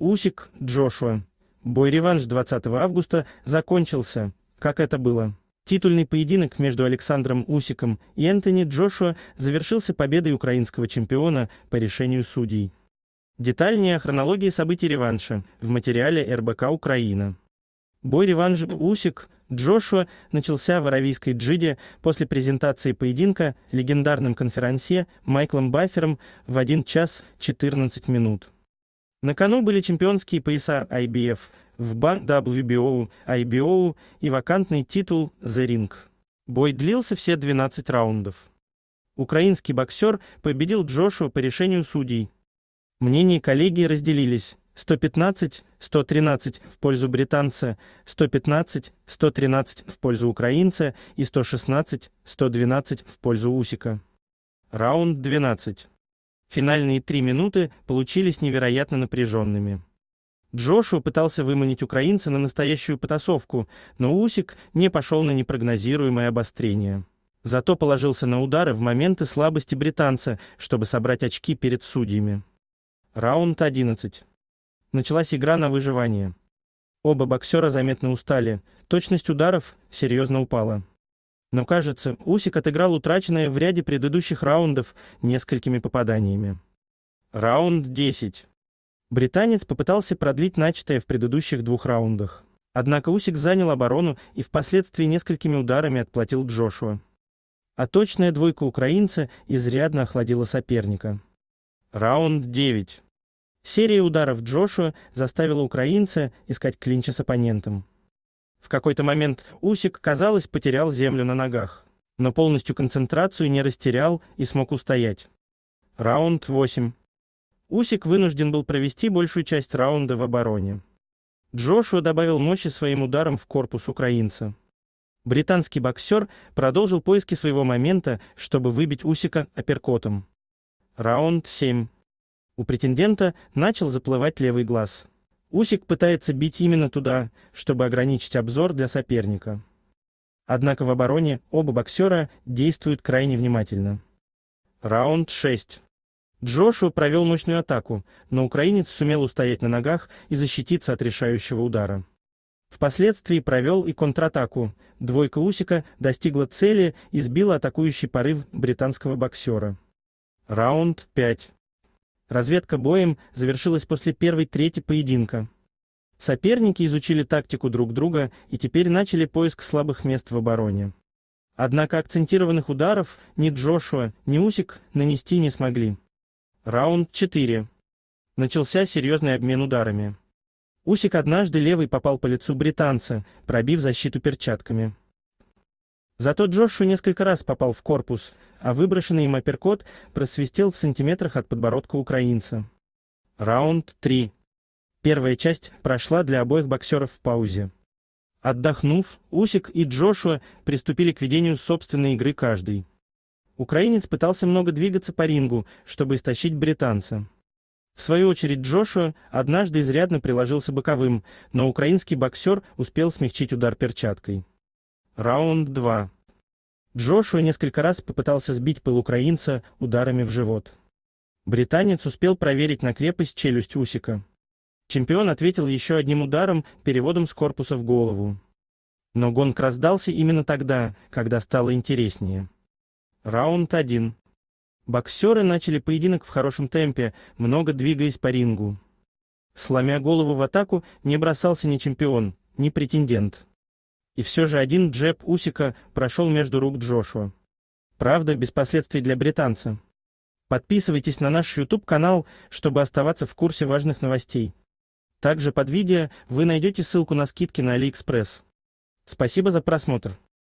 Усик, Джошуа. Бой-реванш 20 августа закончился. Как это было? Титульный поединок между Александром Усиком и Энтони Джошуа завершился победой украинского чемпиона по решению судей. Детальнее о хронологии событий реванша в материале РБК «Украина». Бой реванш Усик Джошуа начался в аравийской джиде после презентации поединка легендарным конферансье Майклом Баффером в 1 час 14 минут. На кону были чемпионские пояса IBF, WBA, WBO, IBO и вакантный титул The Ring. Бой длился все 12 раундов. Украинский боксер победил Джошуа по решению судей. Мнения коллегии разделились 115-113 в пользу британца, 115-113 в пользу украинца и 116-112 в пользу Усика. Раунд 12. Финальные три минуты получились невероятно напряженными. Джошуа пытался выманить украинца на настоящую потасовку, но Усик не пошел на непрогнозируемое обострение. Зато положился на удары в моменты слабости британца, чтобы собрать очки перед судьями. Раунд 11. Началась игра на выживание. Оба боксера заметно устали, точность ударов серьезно упала. Но кажется, Усик отыграл утраченное в ряде предыдущих раундов несколькими попаданиями. Раунд 10. Британец попытался продлить начатое в предыдущих двух раундах. Однако Усик занял оборону и впоследствии несколькими ударами отплатил Джошуа. А точная двойка украинца изрядно охладила соперника. Раунд 9. Серия ударов Джошуа заставила украинца искать клинча с оппонентом. В какой-то момент Усик, казалось, потерял землю на ногах, но полностью концентрацию не растерял и смог устоять. Раунд 8. Усик вынужден был провести большую часть раунда в обороне. Джошуа добавил мощи своим ударом в корпус украинца. Британский боксер продолжил поиски своего момента, чтобы выбить Усика апперкотом. Раунд 7. У претендента начал заплывать левый глаз. Усик пытается бить именно туда, чтобы ограничить обзор для соперника. Однако в обороне оба боксера действуют крайне внимательно. Раунд 6. Джошуа провел мощную атаку, но украинец сумел устоять на ногах и защититься от решающего удара. Впоследствии провел и контратаку. Двойка Усика достигла цели и сбила атакующий порыв британского боксера. Раунд 5. Разведка боем завершилась после первой трети поединка. Соперники изучили тактику друг друга и теперь начали поиск слабых мест в обороне. Однако акцентированных ударов ни Джошуа, ни Усик нанести не смогли. Раунд 4. Начался серьезный обмен ударами. Усик однажды левый попал по лицу британца, пробив защиту перчатками. Зато Джошу несколько раз попал в корпус, а выброшенный им апперкот просвистел в сантиметрах от подбородка украинца. Раунд 3. Первая часть прошла для обоих боксеров в паузе. Отдохнув, Усик и Джошуа приступили к ведению собственной игры каждый. Украинец пытался много двигаться по рингу, чтобы истощить британца. В свою очередь Джошуа однажды изрядно приложился боковым, но украинский боксер успел смягчить удар перчаткой. Раунд 2. Джошуа несколько раз попытался сбить пыл украинца ударами в живот. Британец успел проверить на крепость челюсть Усика. Чемпион ответил еще одним ударом, переводом с корпуса в голову. Но гонг раздался именно тогда, когда стало интереснее. Раунд 1. Боксеры начали поединок в хорошем темпе, много двигаясь по рингу. Сломя голову в атаку, не бросался ни чемпион, ни претендент и все же один джеб Усика прошел между рук Джошуа. Правда, без последствий для британца. Подписывайтесь на наш YouTube-канал, чтобы оставаться в курсе важных новостей. Также под видео вы найдете ссылку на скидки на AliExpress. Спасибо за просмотр.